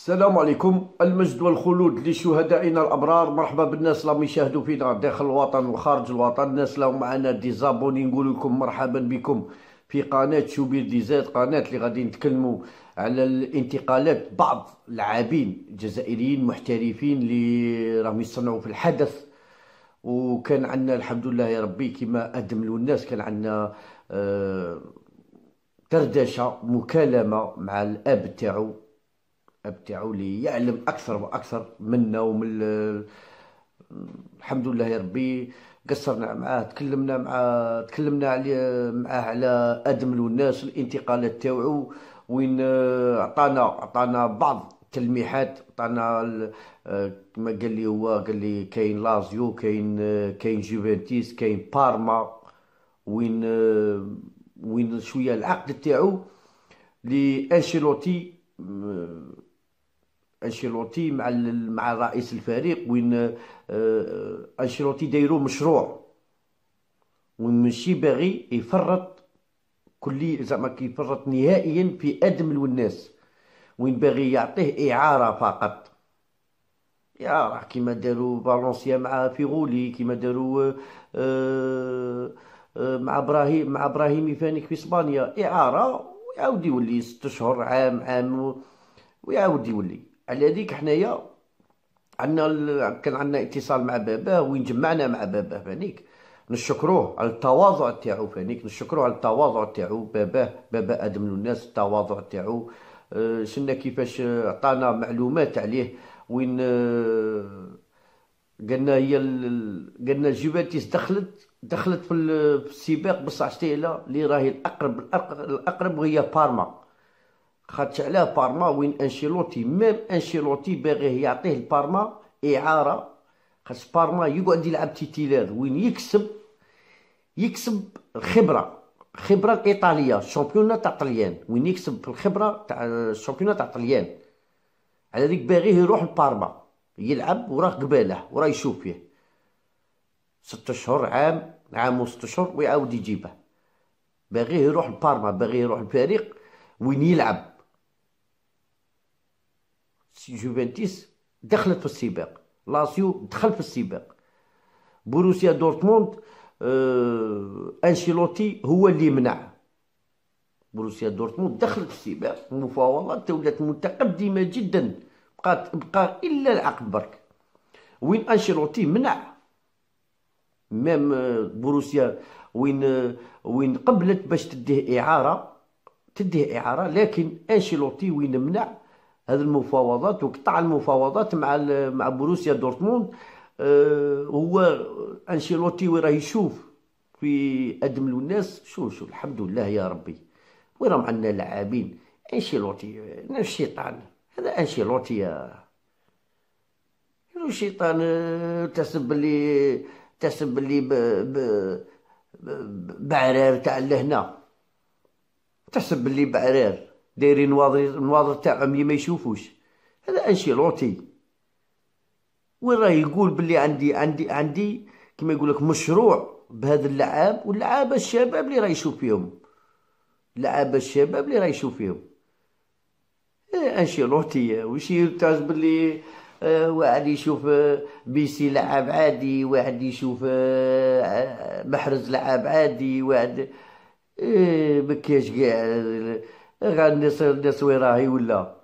السلام عليكم المجد والخلود لشهدائنا الابرار مرحبا بالناس اللي يشاهدوا فينا داخل الوطن وخارج الوطن الناس اللي معنا ديزابوني نقول لكم مرحبا بكم في قناه شوبير دي زاد قناه اللي غادي نتكلموا على الانتقالات بعض لاعبين جزائريين محترفين اللي راهم يصنعوا في الحدث وكان عندنا الحمد لله يا ربي كما ادملوا الناس كان عندنا آه دردشه مكالمه مع الاب تاعو بتاعو يعلم اكثر واكثر منا ومن الحمد لله يا ربي قصرنا معاه تكلمنا معاه تكلمنا عليه معاه على ادمل والناس الانتقالات تاوعو وين آه، عطانا عطانا بعض التلميحات عطانا آه، كما قال لي هو قال لي كاين لازيو كاين آه، كاين جوفنتيس كاين بارما وين وين شويه العقد تاعو لانشيلوتي انشيلوتي مع مع رئيس الفريق وين آه، آه، انشيلوتي دايرو مشروع ومشي باغي يفرط كلي زعما كيفرط نهائيا في ادم والناس وين باغي يعطيه اعاره فقط يا راه كيما داروا فالونسيا مع فيغولي كيما داروا آه، مع ابراهيم مع ابراهيم فانيك في اسبانيا اعاره ويعاود يولي ست شهور عام عام ويعاود يولي على هذيك حنايا عندنا كان عندنا اتصال مع باباه وين جمعنا مع باباه فانيك نشكروه على التواضع تاعو فانيك نشكروه على التواضع تاعو باباه بابا ادم الناس التواضع تاعو آه، شنا كيفاش عطانا معلومات عليه وين أه قالنا هي قالنا جوفانتيس دخلت دخلت في السباق بصح شتي اللي راهي الاقرب الاقرب وهي بارما خاطش علاه بارما وين انشيلوتي ميم انشيلوتي باغيه يعطيه لبارما اعاره خاطش بارما يقعد يلعب تيتيلير وين يكسب يكسب الخبره الخبره الايطاليه الشامبيون تاع طليان وين يكسب في الخبره تاع الشامبيون تاع طليان على ذيك باغيه يروح لبارما يلعب وراه قباله وراه يشوف فيه ست اشهر عام عام وست اشهر ويعاود يجيبه باغيه يروح لبارما باغيه يروح لفريق وين يلعب جوفنتيس دخلت في السباق لاسيو دخل في السباق بوروسيا دورتموند آه انشيلوتي هو اللي منع بروسيا دورتموند دخلت في السباق المفاوضات ولات متقدمه جدا بقات بقى الا العقد برك وين انشيلوتي منع مام آه، بروسيا وين آه، وين قبلت باش تديه اعاره تديه اعاره لكن انشيلوتي وين منع هذه المفاوضات وقطع المفاوضات مع مع بروسيا دورتموند آه، هو انشيلوتي وراه يشوف في ادملو الناس شوف شوف الحمد لله يا ربي وراهم عندنا لاعبين انشيلوتي الشيطان هذا انشيلوتي يا الشيطان آه، تحسب لي تحسب لي ب... ب... بعرار تاع لهنا تحسب لي بعرار دايرين نواظر النواظر تاعهم ما يشوفوش هذا انشيلوتي وين راه يقول بلي عندي عندي عندي كما يقول لك مشروع بهذا اللعاب واللعابه الشباب اللي راه يشوف فيهم اللعابه الشباب اللي راه يشوف فيهم إيه، انشيلوتي واش يتاز بلي آه، واحد يشوف آه، بيسي لعاب عادي واحد يشوف آه، محرز لعاب عادي واحد ايه كاش كاع غادي يصير راهي ولا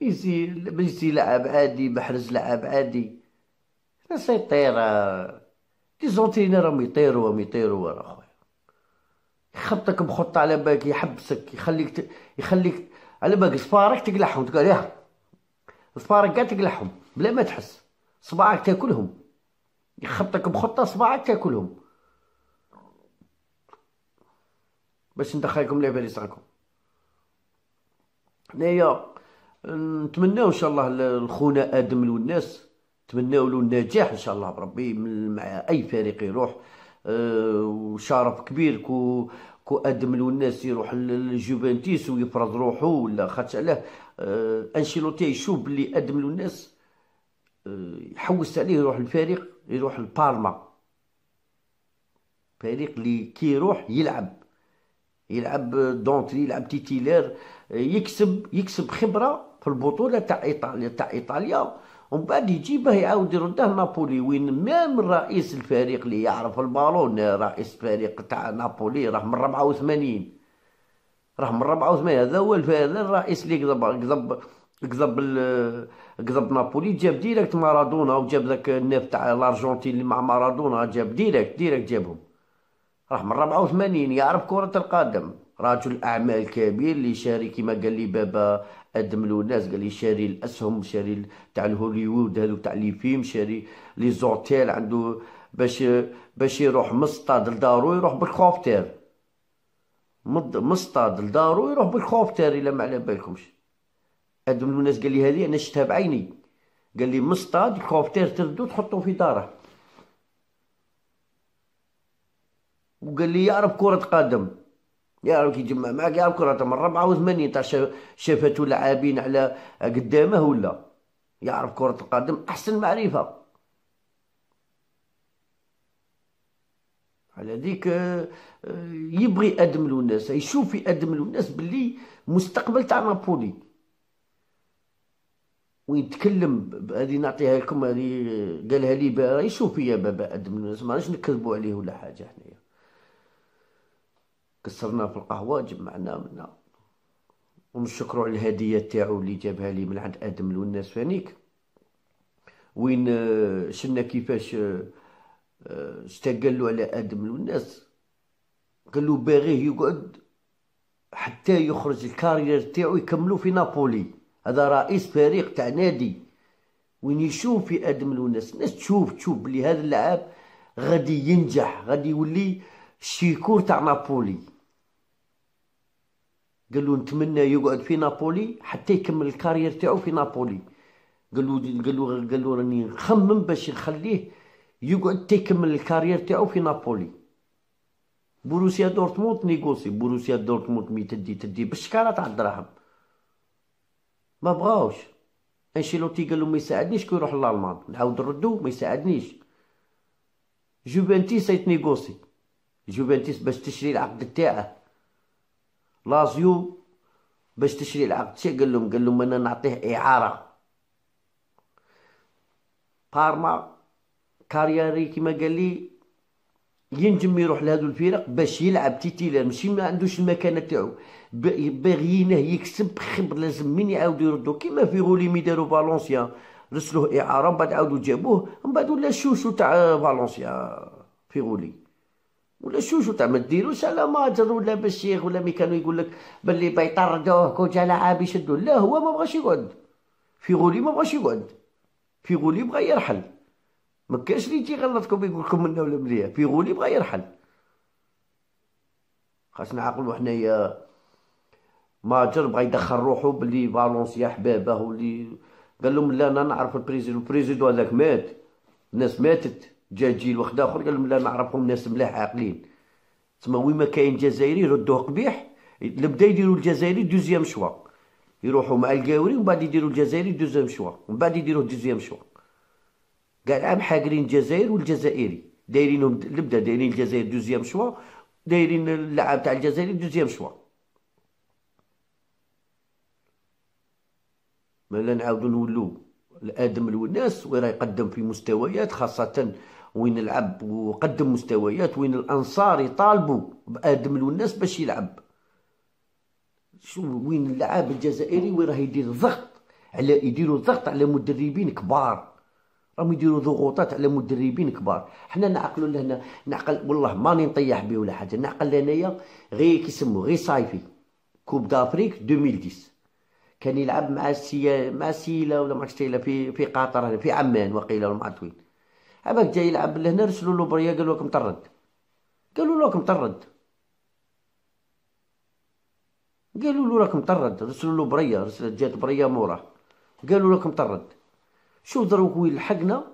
يسي بيسي لعب عادي محرز لعب عادي ناس يطير دي زونتيني راهم يطيروا راهم يطيروا ورا خويا يخطك بخطه على بالك يحبسك يخليك ت... يخليك على بالك صبارك تقلعهم تقول ياه صبارك قاع تقلعهم بلا ما تحس صباعك تاكلهم يخطك بخطه صباعك تاكلهم باش ندخلكم لعبه اللي صغركم هنايا نتمناو ان شاء الله لخونا ادم والناس نتمناو له النجاح ان شاء الله بربي مع اي فريق يروح آه، وشرف كبير كو كو ادم والناس يروح للجوفنتيس ويفرض روحه ولا خاطش علاه انشيلوتي يشوف بلي ادم والناس آه، يحوس عليه يروح الفريق يروح لبارما فريق اللي كيروح يلعب يلعب دونتري يلعب تيتيلير يكسب يكسب خبره في البطوله تاع ايطاليا تاع ايطاليا ومن بعد يجيبه يعاود يرده نابولي وين مام رئيس الفريق اللي يعرف البالون رئيس الفريق تاع نابولي راه من 84 راه من 84 هذا هو هذا الرئيس اللي كذب كذب كذب كذب نابولي جاب ديريكت مارادونا وجاب ذاك الناف تاع الارجنتين اللي مع مارادونا جاب ديريكت ديريكت جابهم راه من 84 يعرف كرة القدم رجل اعمال كبير اللي شاري كيما قال لي بابا ادم له ناس قال لي شاري الاسهم شاري تاع الهوليوود هذو تاع لي فيلم شاري لي زوتيل عنده باش باش يروح مصطاد لدارو يروح بالكوبتير مصطاد لدارو يروح بالكوبتير الا ما على بالكمش ادم ناس قال لي هذه انا شفتها بعيني قال لي مصطاد الصطاد تردو تحطو في داره وقال لي يعرف كرة قدم يعرف يجمع معاك يعرف كرة قدم ربعة وثمانية تاع شافاتو لاعبين على قدامه ولا يعرف كرة القدم أحسن معرفة على ذيك آه، آه، يبغي يأدملو الناس يشوف يأدم الناس باللي مستقبل تاع نابولي ويتكلم هذه نعطيها لكم هذه قالها لي يشوف يا بابا أدملو الناس ما نكذبوا عليه ولا حاجة حنايا كسرنا في القهوه جمعنا منها ونشكروا على الهديه تاعو اللي جابها لي من عند ادم والناس فانيك وين آه، شلنا كيفاش استقلوا آه، آه، على ادم والناس قالوا باغيه يقعد حتى يخرج الكارير تاعو يكملو في نابولي هذا رئيس فريق تاع نادي وين يشوف في ادم والناس الناس تشوف تشوف بلي هذا اللعاب غادي ينجح غادي يولي الشيكور تاع نابولي قال له نتمنى يقعد في نابولي حتى يكمل الكارير تاعو في نابولي قال له قال له راني نخمم باش نخليه يقعد يكمل الكارير تاعو في نابولي بوروسيا دورتموند نيغوسي بوروسيا دورتموند مي تدي تدي بالشكاره تاع الدراهم ما بغاوش انشيلوتي قال له ما يساعدنيش كي يروح لالمان نعاود نردو ما يساعدنيش جوفنتيس نيغوسي جوفنتيس باش تشري العقد تاعه لازيو باش تشري العقد شي قال لهم قال لهم انا نعطيه اعاره بارما كارياري كما قال لي ينجم يروح لهذو الفرق باش يلعب تيتيلر ماشي ما عندوش المكانه تاعو باغيينه يكسب خبر لازم من يعاود يردو كيما فيغولي مي دارو فالونسيا رسلوه اعاره من بعد عاودو جابوه من بعد ولا شوشو تاع فالونسيا فيغولي ولا شوشو تاع ما ديروش على ماجر ولا بالشيخ ولا مي كانوا يقول لك باللي بيطردوه كوجا لعاب يشدوه لا هو ما بغاش يقعد في غولي ما بغاش يقعد في غولي بغى يرحل ما كاش اللي يجي يغلطكم يقول لكم منا ولا مليا في غولي بغى يرحل خاصنا نعقلوا حنايا ماجر بغى يدخل روحو باللي فالونسيا حبابه واللي قال لهم لا انا نعرف البريزيدون البريزيدون هذاك مات الناس ماتت جا جيل واخد اخر قال لهم لا نعرفهم ناس ملاح عاقلين تسمى وين ما كاين جزائري ردوه قبيح لبدا يديروا الجزائري دوزيام شوا يروحوا مع القاوري ومن بعد يديروا الجزائري دوزيام شوا ومن بعد يديروه دوزيام شوا كاع العام حاقرين الجزائر والجزائري دايرينهم لبدا دايرين الجزائر دوزيام شوا دايرين اللعاب تاع الجزائري دوزيام شوا ما لا نعاودو نولو الادم الناس وراه يقدم في مستويات خاصه وين لعب وقدم مستويات وين الانصار يطالبوا بادم الناس باش يلعب شو وين اللعاب الجزائري وين راه يدير ضغط على يديروا ضغط على مدربين كبار راهم يديروا ضغوطات على مدربين كبار حنا نعقلوا لهنا نعقل والله ماني نطيح به ولا حاجه نعقل لهنايا غير كيسمو غير صايفي كوب دافريك 2010 كان يلعب مع السيا مع سيلا ولا ما سيلا في في قطر في عمان وقيلا ولا ما عرفت وين هذاك جاي يلعب لهنا رسلوا له بريه قالوا لك مطرد قالوا لك مطرد قالوا له راك مطرد رسلوا له بريه جات بريه موراه قالوا لك مطرد شو دروك وين لحقنا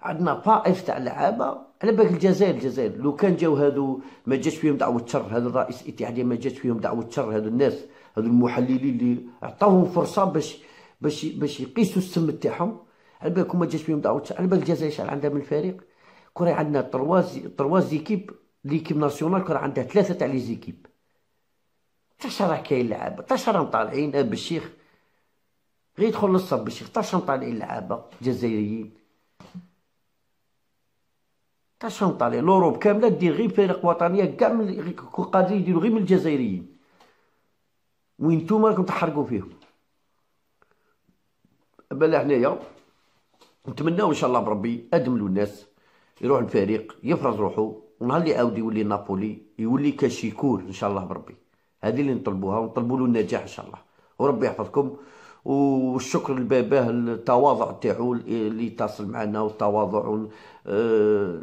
عندنا طائف تاع لعابه على بالك الجزائر الجزائر لو كان جاو هادو ما جاش فيهم دعوه شر هذا الرئيس الاتحاديه ما جاش فيهم دعوه شر هادو الناس هادو المحللين اللي عطاوهم فرصه باش باش باش يقيسوا السم تاعهم على بالك هما جات بهم دعوة على بالك الجزائر شحال عندها من فريق كون عندنا ترواز ترواز زيكيب ليكيب ناسيونال كره عندها ثلاثة تاع لي زيكيب تا شراه كاين لعابة تا شراه طالعين أه، بالشيخ غير يدخل للصب بالشيخ تا شراه طالعين لعابة جزائريين تا شراه طالعين لوروب كاملة دير غير فريق وطنية كاع قادرين يديرو غير من الجزائريين وين نتوما راكم تحرقوا فيهم بلا حنايا نتمناو ان شاء الله بربي ادملوا الناس يروح الفريق يفرز روحه ونهار اللي عاود يولي نابولي يولي كشيكور ان شاء الله بربي هذه اللي نطلبوها ونطلبوا له النجاح ان شاء الله وربي يحفظكم والشكر لباباه التواضع تاعو اللي يتصل معنا والتواضع أه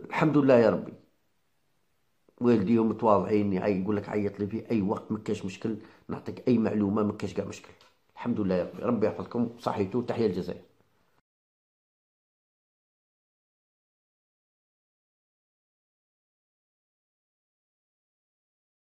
الحمد لله يا ربي والديهم متواضعين يقول لك عيط لي في اي وقت ما كاش مشكل نعطيك اي معلومه ما كاش كاع مشكل الحمد لله يا ربي ربي يحفظكم صحيته تحيه الجزائر